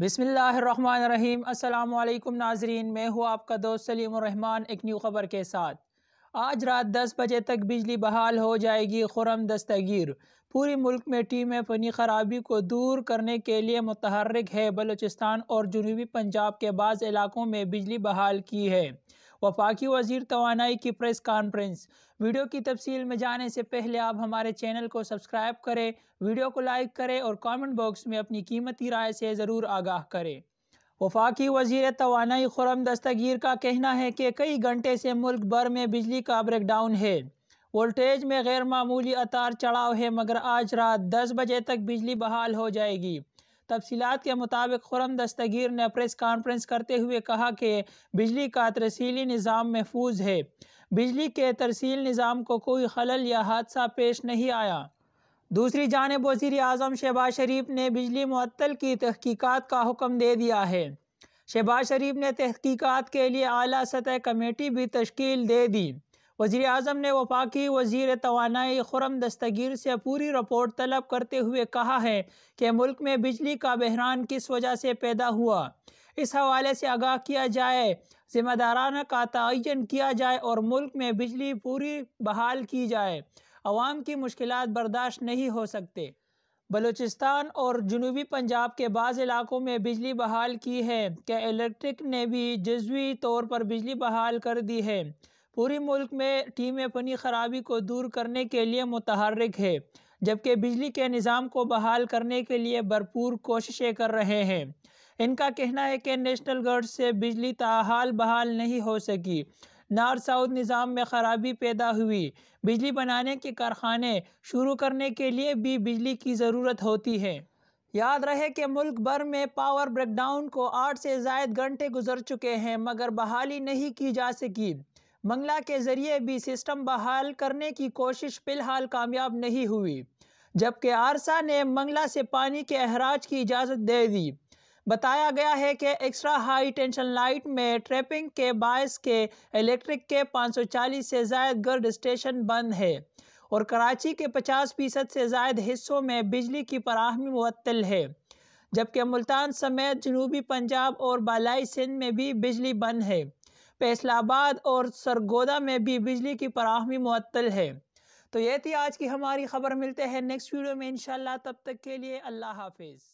बिसमीम् अल्लाम नाजरीन मैं हूँ आपका दोस्त सलीम रहमान एक न्यू खबर के साथ आज रात 10 बजे तक बिजली बहाल हो जाएगी खुरम दस्तगीर पूरी मुल्क में टीमें फनी खराबी को दूर करने के लिए मुतहरक है बलूचिस्तान और जनूबी पंजाब के बाद इलाकों में बिजली बहाल की है वफाकी वजीर तोानाई की प्रेस कॉन्फ्रेंस वीडियो की तफसील में जाने से पहले आप हमारे चैनल को सब्सक्राइब करें वीडियो को लाइक करें और कमेंट बॉक्स में अपनी कीमती राय से ज़रूर आगाह करें वफाकी वजीर तोानाई खुरम दस्तगीर का कहना है कि कई घंटे से मुल्क भर में बिजली का ब्रेकडाउन है वोल्टेज में गैरमूली अतार चढ़ाव है मगर आज रात दस बजे तक बिजली बहाल हो जाएगी तफसीत के मुताबिक खुरम दस्तगीर ने प्रेस कॉन्फ्रेंस करते हुए कहा कि बिजली का तरसीली निज़ाम महफूज है बिजली के तरसील निज़ाम को कोई खलल या हादसा पेश नहीं आया दूसरी जानब वज़ी अजम शहबाज शरीफ ने बिजली मअतल की तहकीक़ात का हुक्म दे दिया है शहबाज शरीफ ने तहकीक़ात के लिए अली सतह कमेटी भी तश्ील दे दी वज़ी अजम ने वफाकी वज़ी तोानाई खुरम दस्तगीर से पूरी रिपोर्ट तलब करते हुए कहा है कि मुल्क में बिजली का बहरान किस वजह से पैदा हुआ इस हवाले से आगाह किया जाए जिम्मेदारान का तयन किया जाए और मुल्क में बिजली पूरी बहाल की जाए आवाम की मुश्किल बर्दाश्त नहीं हो सकते बलूचिस्तान और जनूबी पंजाब के बाज़ इलाकों में बिजली बहाल की है क्या इलेक्ट्रिक ने भी जजवी तौर पर बिजली बहाल कर दी है पूरी मुल्क में टीमें अपनी खराबी को दूर करने के लिए मुतहरक है जबकि बिजली के निज़ाम को बहाल करने के लिए भरपूर कोशिशें कर रहे हैं इनका कहना है कि नेशनल गर्ड से बिजली ताहाल बहाल नहीं हो सकी नॉर्थ साउथ निज़ाम में ख़राबी पैदा हुई बिजली बनाने के कारखाने शुरू करने के लिए भी बिजली की ज़रूरत होती है याद रहे कि मुल्क भर में पावर ब्रेकडाउन को आठ से जायद घंटे गुजर चुके हैं मगर बहाली नहीं की जा सकी मंगला के ज़रिए भी सिस्टम बहाल करने की कोशिश फ़िलहाल कामयाब नहीं हुई जबकि आरसा ने मंगला से पानी के अहराज की इजाज़त दे दी बताया गया है कि एक्स्ट्रा हाई टेंशन लाइट में ट्रैपिंग के बायस के इलेक्ट्रिक के 540 से जायद गर्द स्टेशन बंद है और कराची के 50 फीसद से जायद हिस्सों में बिजली की फराहमी मतल है जबकि मुल्तान समेत जनूबी पंजाब और बालाई सिंध में भी बिजली बंद है फैसलाबाद और सरगोदा में भी बिजली की फराहमी मअतल है तो ये थी आज की हमारी खबर मिलते हैं नेक्स्ट वीडियो में इनशाला तब तक के लिए अल्लाह हाफिज़